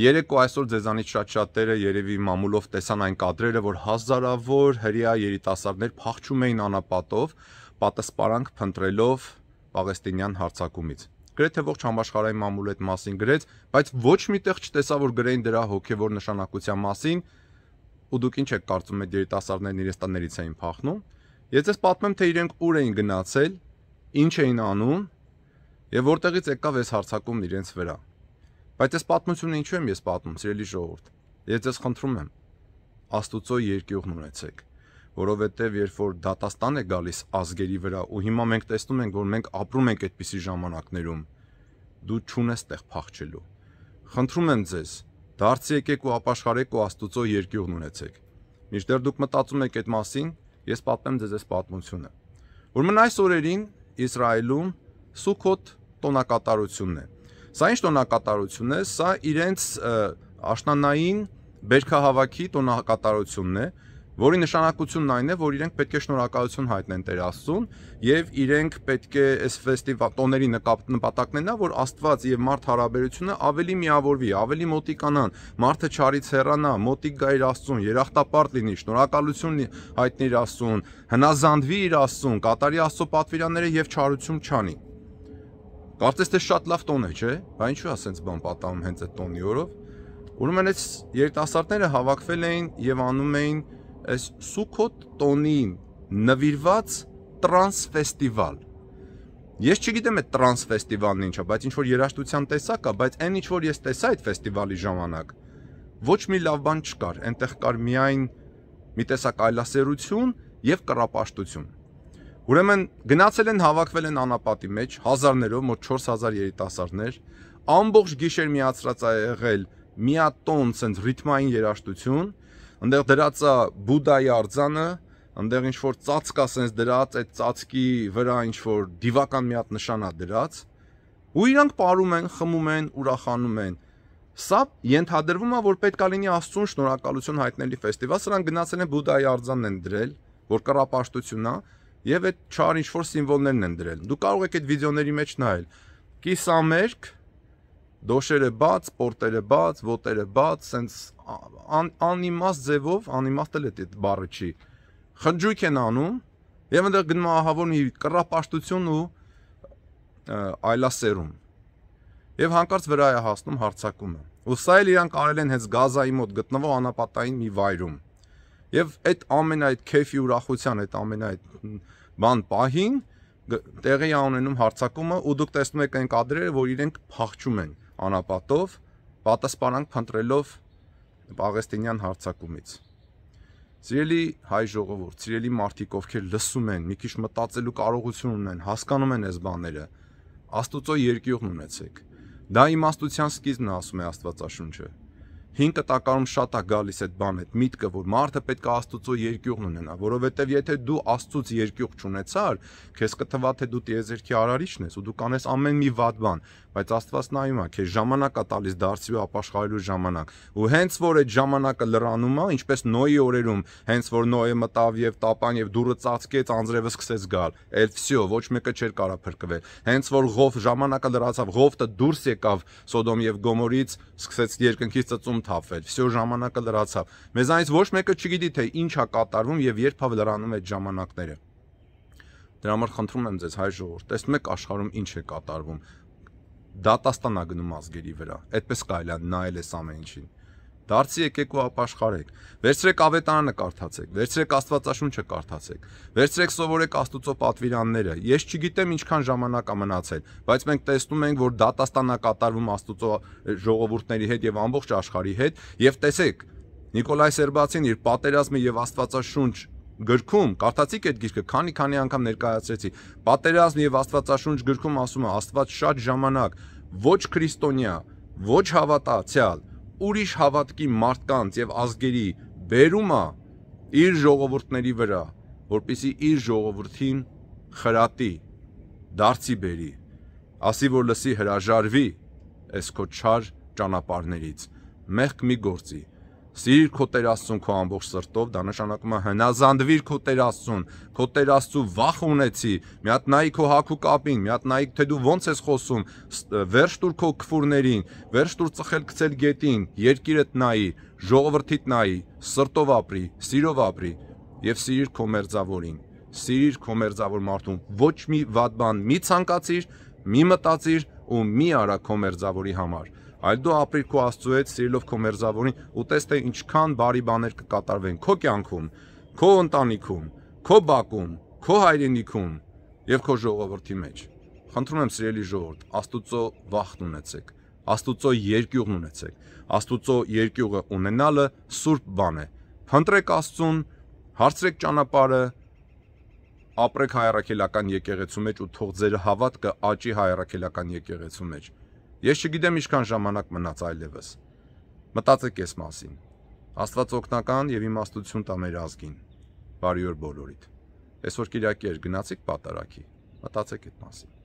Երեկո այսօր ձեզանից շատ-շատերը երևի մամուլով տեսան այն կադրերը, որ հազարավոր հрья երիտասարդներ փախչում էին անապատով, պատասպարանք փնտրելով Պաղեստինյան հարձակումից։ Գրեթե ողջ համաշխարհային մամուլը այդ մասին գրեց, բայց ոչ միտեղ չտեսա որ գրեին դրա հոգևոր նշանակության մասին։ Ու դուք ինչ եք կարծում, այդ երիտասարդներն իրենց տներից էին փախնում։ Ես ես պատմեմ, թե իրենք ուր էին գնացել, ինչ էին անում եւ որտեղից եկավ այս հարձակումն իրենց վրա։ Բայց այս պատմությունը ինչու եմ ես պատմում, սիրելի ժողովուրդ։ Ես ձեզ խնդրում եմ Աստուծո երկյուղն ունեցեք, որովհետև երբ որ դատաստան է գալիս ազգերի վրա ու հիմա մենք տեսնում ենք, որ մենք ապրում ենք այդպիսի ժամանակներում, դու ճունես տեղ փախչելու։ Խնդրում եմ ձեզ, դարձի եկեք ու ապաշխարեք ու Աստուծո երկյուղն ունեցեք։ Միշտեր դուք մտածում եք այդ մասին, ես պատմեմ ձեզ այս պատմությունը։ Ուրմն այս օրերին Իսրայելում Սուքոտ տոնակատարությունն է։ Սա ինչ տոնակատարություն է, սա իրենց աշնանային բերքահավաքի տոնակատարությունն է, որի նշանակությունն այն է, որ իրենք պետք է շնորհակալություն հայտնեն Տեր Աստծուն եւ իրենք պետք է այս ֆեստիվալ տոների նպատակներն է, որ Աստված եւ մարդ հարաբերությունը ավելի միավորվի, ավելի մոտիկանան, մարդը ճարից հեռանա, մոտիկ գա իր Աստծուն, երախտապարտ լինի, շնորհակալություն հայտնի իր Աստծուն, հնազանդվի իր Աստծուն, կատարի Աստծո պատվիրանները եւ ճարություն չանի։ Կարծես թե շատ լավ տոն է, չէ՞։ Բա ինչու՞ է սենց բան պատահում հենց այդ տոնի օրով։ Ուրեմն այս երիտասարդները հավաքվել էին եւ անում էին այս Սուքոտ տոնին նվիրված տրանս ֆեստիվալ։ Ես չգիտեմ այդ տրանս ֆեստիվալն ինչա, բայց ինչ որ երաժշտության տեսակ է, բայց այն ինչ որ ես տեսա այդ ֆեստիվալի ժամանակ, ոչ մի լավ բան չկար, այնտեղ կար միայն մի տեսակ այլասերություն եւ կռապաշտություն։ Ուրեմն գնացել են հավաքվել են անապատի մեջ հազարներով, մոտ 4000 երիտասարդներ, ամբողջ գիշեր միացրած է եղել միատոն ցենց ռիթմային երաժշտություն, այնտեղ դրած է Բուդայի արձանը, այնտեղ ինչ որ ծածկա ցենց դրած, այդ ծածկի վրա ինչ որ դիվական մի հատ նշան է դրած, ու իրանք ապարում են, խմում են, ուրախանում են։ Սա ենթադրվում է, որ պետք է լինի Աստծուն շնորհակալություն հայտնելի ֆեստիվալ, սրան գնացել են Բուդայի արձանն են դրել, որ կռապաշտությունն է, եւ այդ չար ինչ որ սիմվոլներն են դրել։ Դու կարող եք այդ վիդեոների մեջ նայել։ Կիսամերկ դոշերը բաց, պորտերը բաց, ոտերը բաց, սենց անիմաստ ձևով, անիմաստ էլ է այդ բառը չի։ Խնջույք են անում եւ այնտեղ գնում ահավոր մի կռապաշտություն ու այլասերում։ Եվ հանկարծ վրա է հասնում հարցակումը։ Ու սա էլ իրան կարել են հենց Գազայի մոտ գտնվող անապատային մի վայրում։ Եվ այդ ամեն այդ քեֆի ուրախության, այդ ամեն այդ բան պահին տեղի ունենում հարցակումը ու դուք տեսնում եք այն կադրերը, որ իրենք փախչում են անապատով, պատասպարանք փնտրելով Պաղեստինյան հարցակումից։ Սիրելի հայ ժողովուրդ, սիրելի մարդիկ, ովքեր լսում են, մի քիչ մտածելու կարողություն ունեն, հասկանում են այս բաները, Աստուծո երկյուղն ունեցեք։ Դա իմաստության սկիզբն է, ասում է Աստվածաշունչը հին կտակարում շատ է գալիս այդ բան այդ միտքը, որ մարդը պետք է Աստծո երկյուղն ունենա, որովհետև եթե դու Աստծոց երկյուղ չունեցար, քեզ կթվա թե դու տիեզերքի արարիչն ես ու դու կանես ամեն մի վատ բան, բայց Աստված նայում է, քեզ ժամանակ է տալիս դարձվի ապաշխարելու ժամանակ։ Ու հենց որ այդ ժամանակը լրանում է, ինչպես Նոյի օրերում, հենց որ Նոյը մտավ եւ տապան եւ դուրը ծածկեց, անձրևը սկսեց գալ։ Էլ վсё, ոչ մեկը չէր կարող փրկվել։ Հենց որ Ղով ժամանակը լրացավ, Ղովը դուրս եկավ Սոդոմ եւ Գոմորից, սկսեց երկնքից ծծում ընդհապվել, всё ժամանակը լրացավ։ Մեզանից ոչ մեկը չգիտի թե ինչ է կատարվում եւ երբ է լրանում այդ ժամանակները։ Դրա համար խնդրում եմ ձեզ հայ ժողովուրդ, տեսնեք աշխարհում ինչ է կատարվում։ Դատաստանա գնում ազգերի վրա։ Այդպես կարելի է նայել այս ամեն ինչին։ Դարձի եկեք ու ապաշխարեք։ Վերցրեք ավետարանը կարդացեք, վերցրեք Աստվածաշունչը կարդացեք, վերցրեք սովորեք Աստուծո պատվիրանները։ Ես չգիտեմ ինչքան ժամանակ ա մնացել, բայց մենք տեսնում ենք, որ դատաստանա կատարվում Աստուծո ժողովուրդների հետ եւ ամբողջ աշխարհի հետ, եւ տեսեք Նիկոլայ Սերբացին իր պատերազմը եւ Աստվածաշունչ գրքում կարդացիք այդ գիրքը քանի քանի անգամ ներկայացրեցի պատերազմ եւ աստվածաշունչ գրքում ասում է աստված շատ ժամանակ ոչ քրիստոնյա ոչ հավատացյալ ուրիշ հավատքի մարդկանց եւ ազգերի բերումա իր ժողովուրդների վրա, որպիսի իր ժողովրդին խրատի, դարձի բերի, ասի որ լսի հրաժարվի այս քո չար ճանապարներից, մեղք մի գործի Սիրիր քո Տեր Աստծուն քո ամբողջ սրտով, դա նշանակում է հնազանդվիր քո Տեր Աստծուն, քո Տեր Աստծու վախ ունեցի, մի հատ նայի քո հակու կապին, մի հատ նայի թե դու ոնց ես խոսում, վերջ տուր քո քֆուրներին, վերջ տուր ծխել գցել գետին, երկիրդ նայի, ժողովրդիդ նայի, սրտով ապրի, սիրով ապրի եւ սիրիր քո մերձավորին, սիրիր քո մերձավոր մարդուն, ոչ մի վատ բան մի ցանկացիր, մի մտածիր, ու մի արա քո մերձավորի համար, այլ դու ապրիր քո Աստծո հետ սիրելով քո մերձավորին ու տես թե ինչքան բարի բաներ կկատարվեն քո կյանքում, քո ընտանիքում, քո բակում, քո հայրենիքում եւ քո ժողովրդի մեջ։ Խնդրում եմ սիրելի ժողովուրդ, Աստուծո վախն ունեցեք, Աստուծո երկյուղն ունեցեք։ Աստուծո երկյուղը ունենալը սուրբ բան է։ Փնտրեք Աստծուն, հարցրեք ճանապարհը, ապրեք հայրաքելական եկեղեցու մեջ ու թող ձեր հավատքը աճի հայրաքելական եկեղեցու մեջ։ Ես չգիտեմ ինչքան ժամանակ մնաց այլևս։ Մտածեք այս մասին։ Աստված օգնական եւ իմաստություն տա մեր ազգին։ Բարի օր բոլորիդ։ Այսօր Կիրակի էր, գնացեք պատարակի։ Մտածեք այդ մասին։